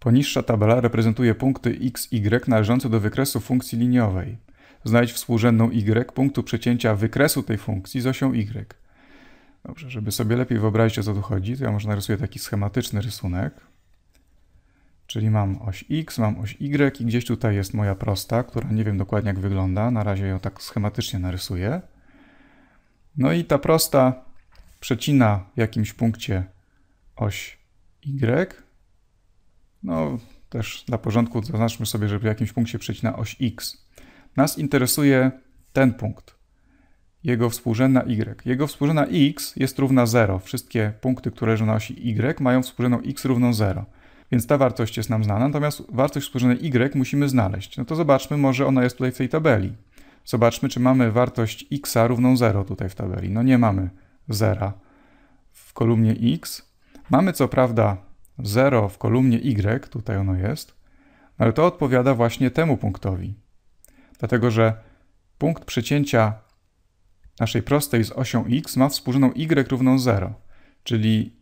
Poniższa tabela reprezentuje punkty x, y należące do wykresu funkcji liniowej. Znajdź współrzędną y punktu przecięcia wykresu tej funkcji z osią y. Dobrze, żeby sobie lepiej wyobrazić o co tu chodzi, to ja może narysuję taki schematyczny rysunek. Czyli mam oś x, mam oś y i gdzieś tutaj jest moja prosta, która nie wiem dokładnie jak wygląda, na razie ją tak schematycznie narysuję. No i ta prosta przecina w jakimś punkcie oś y, też dla porządku zaznaczmy sobie, żeby w jakimś punkcie przejść na oś x. Nas interesuje ten punkt, jego współrzędna y. Jego współrzędna x jest równa 0. Wszystkie punkty, które leżą na osi y mają współrzędną x równą 0. Więc ta wartość jest nam znana, natomiast wartość współrzędnej y musimy znaleźć. No to zobaczmy, może ona jest tutaj w tej tabeli. Zobaczmy, czy mamy wartość x równą 0 tutaj w tabeli. No nie mamy 0 w kolumnie x. Mamy co prawda 0 w kolumnie Y, tutaj ono jest, no ale to odpowiada właśnie temu punktowi. Dlatego, że punkt przecięcia naszej prostej z osią x ma współrzędną y równą 0, czyli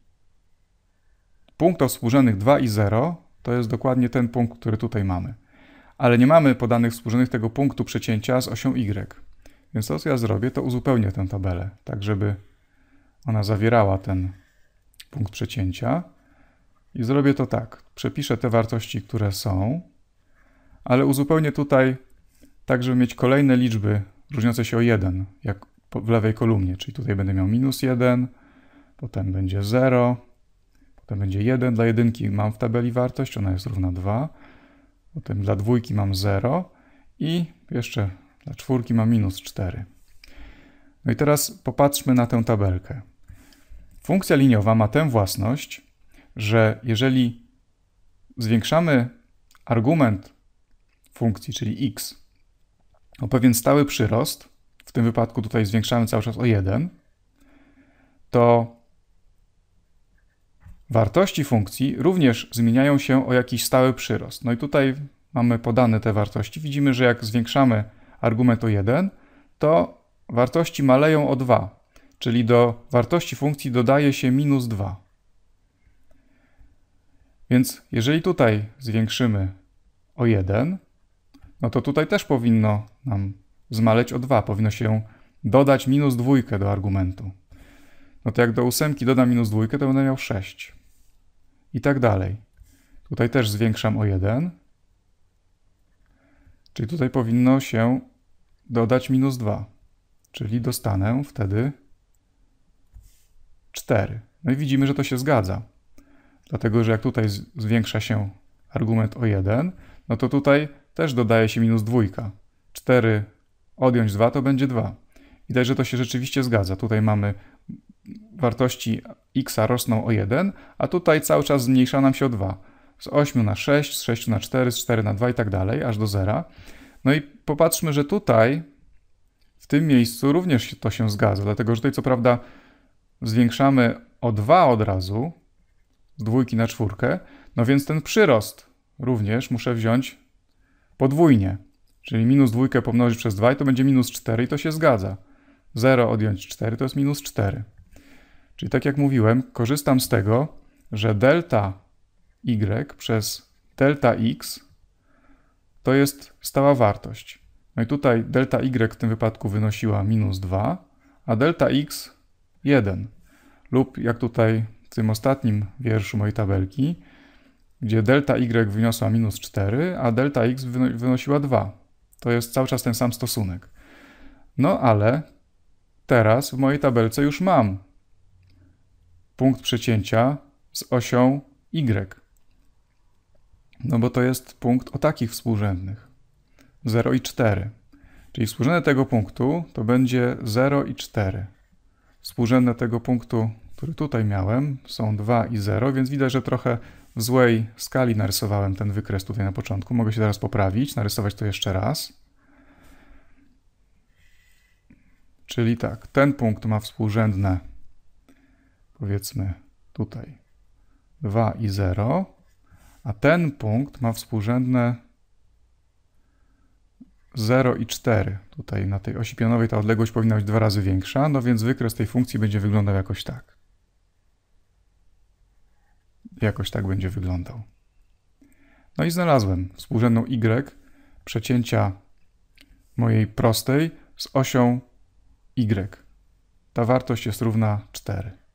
punkt o współrzędnych 2 i 0 to jest dokładnie ten punkt, który tutaj mamy. Ale nie mamy podanych współrzędnych tego punktu przecięcia z osią y. Więc to, co ja zrobię, to uzupełnię tę tabelę, tak żeby ona zawierała ten punkt przecięcia. I zrobię to tak. Przepiszę te wartości, które są, ale uzupełnię tutaj tak, żeby mieć kolejne liczby różniące się o 1, jak w lewej kolumnie. Czyli tutaj będę miał minus 1, potem będzie 0, potem będzie 1. Dla jedynki mam w tabeli wartość, ona jest równa 2. Potem dla dwójki mam 0 i jeszcze dla czwórki mam minus 4. No i teraz popatrzmy na tę tabelkę. Funkcja liniowa ma tę własność, że jeżeli zwiększamy argument funkcji, czyli x, o pewien stały przyrost, w tym wypadku tutaj zwiększamy cały czas o 1, to wartości funkcji również zmieniają się o jakiś stały przyrost. No i tutaj mamy podane te wartości. Widzimy, że jak zwiększamy argument o 1, to wartości maleją o 2, czyli do wartości funkcji dodaje się minus 2. Więc jeżeli tutaj zwiększymy o 1, no to tutaj też powinno nam zmaleć o 2. Powinno się dodać minus dwójkę do argumentu. No to jak do ósemki dodam minus dwójkę, to będę miał 6. I tak dalej. Tutaj też zwiększam o 1. Czyli tutaj powinno się dodać minus 2. Czyli dostanę wtedy 4. No i widzimy, że to się zgadza. Dlatego, że jak tutaj zwiększa się argument o 1, no to tutaj też dodaje się minus 2. 4 odjąć 2 to będzie 2. Widać, że to się rzeczywiście zgadza. Tutaj mamy wartości x rosną o 1, a tutaj cały czas zmniejsza nam się o 2. Z 8 na 6, z 6 na 4, z 4 na 2 i tak dalej, aż do 0. No i popatrzmy, że tutaj, w tym miejscu również to się zgadza, dlatego że tutaj co prawda zwiększamy o 2 od razu, dwójki na czwórkę, no więc ten przyrost również muszę wziąć podwójnie. Czyli minus dwójkę pomnożyć przez 2 i to będzie minus 4 i to się zgadza. 0 odjąć 4 to jest minus 4. Czyli tak jak mówiłem, korzystam z tego, że delta y przez delta x to jest stała wartość. No i tutaj delta y w tym wypadku wynosiła minus 2, a delta x 1. Lub jak tutaj tym ostatnim wierszu mojej tabelki, gdzie delta y wyniosła minus 4, a delta x wynosiła 2. To jest cały czas ten sam stosunek. No ale teraz w mojej tabelce już mam punkt przecięcia z osią y. No bo to jest punkt o takich współrzędnych. 0 i 4. Czyli współrzędne tego punktu to będzie 0 i 4. Współrzędne tego punktu który tutaj miałem, są 2 i 0, więc widać, że trochę w złej skali narysowałem ten wykres tutaj na początku. Mogę się teraz poprawić, narysować to jeszcze raz. Czyli tak, ten punkt ma współrzędne, powiedzmy tutaj 2 i 0, a ten punkt ma współrzędne 0 i 4. Tutaj na tej osi pionowej ta odległość powinna być dwa razy większa, no więc wykres tej funkcji będzie wyglądał jakoś tak. Jakoś tak będzie wyglądał. No i znalazłem współrzędną y przecięcia mojej prostej z osią y. Ta wartość jest równa 4.